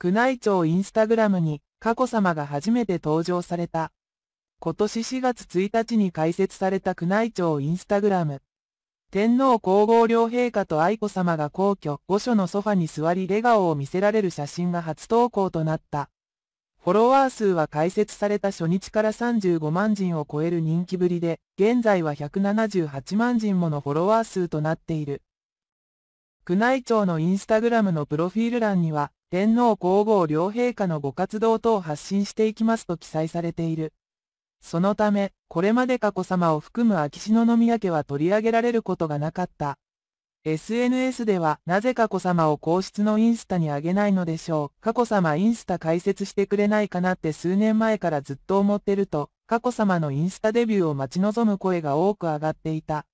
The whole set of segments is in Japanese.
宮内庁インスタグラムに、佳子さまが初めて登場された。今年4月1日に開設された宮内庁インスタグラム。天皇皇后両陛下と愛子さまが皇居御所のソファに座り笑顔を見せられる写真が初投稿となった。フォロワー数は開設された初日から35万人を超える人気ぶりで、現在は178万人ものフォロワー数となっている。宮内庁のインスタグラムのプロフィール欄には、天皇皇后両陛下のご活動等を発信していきますと記載されている。そのため、これまで佳子さまを含む秋篠宮家は取り上げられることがなかった。SNS では、なぜ佳子さまを皇室のインスタに上げないのでしょう。佳子さまインスタ解説してくれないかなって数年前からずっと思ってると、佳子さまのインスタデビューを待ち望む声が多く上がっていた。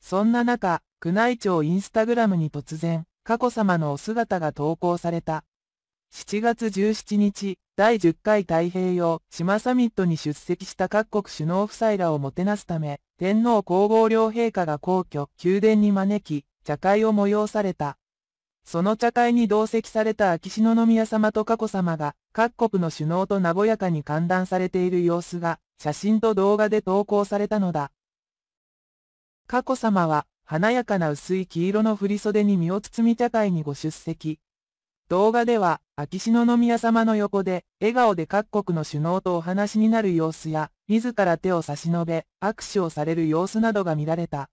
そんな中、宮内庁インスタグラムに突然、佳子さまのお姿が投稿された。7月17日、第10回太平洋島サミットに出席した各国首脳夫妻らをもてなすため、天皇皇后両陛下が皇居、宮殿に招き、茶会を催された。その茶会に同席された秋篠宮様と佳子さまが、各国の首脳と和やかに歓談されている様子が、写真と動画で投稿されたのだ。佳子さまは、華やかな薄い黄色の振袖に身を包み茶会にご出席。動画では、秋篠宮様の横で、笑顔で各国の首脳とお話になる様子や、自ら手を差し伸べ、握手をされる様子などが見られた。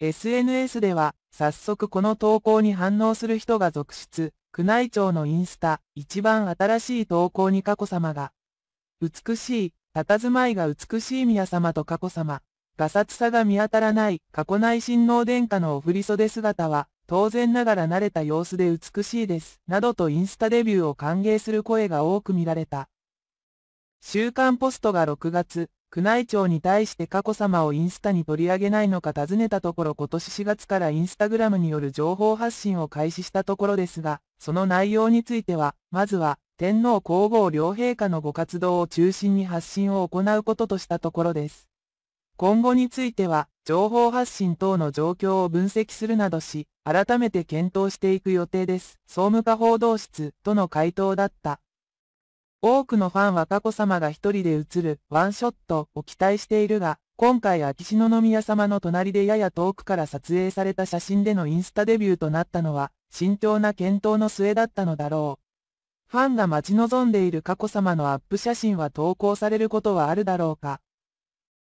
SNS では、早速この投稿に反応する人が続出、宮内庁のインスタ、一番新しい投稿に佳子さまが、美しい、佇まいが美しい宮様と佳子さま、ガサツさが見当たらない、過去内親王殿下のお振り袖姿は、当然ながら慣れた様子で美しいです、などとインスタデビューを歓迎する声が多く見られた。週刊ポストが6月、宮内庁に対して佳子さまをインスタに取り上げないのか尋ねたところ今年4月からインスタグラムによる情報発信を開始したところですが、その内容については、まずは、天皇皇后両陛下のご活動を中心に発信を行うこととしたところです。今後については、情報発信等の状況を分析するなどし、改めて検討していく予定です。総務課報道室との回答だった。多くのファンは佳子さまが一人で映るワンショットを期待しているが、今回秋篠宮様の隣でやや遠くから撮影された写真でのインスタデビューとなったのは、慎重な検討の末だったのだろう。ファンが待ち望んでいる佳子さまのアップ写真は投稿されることはあるだろうか。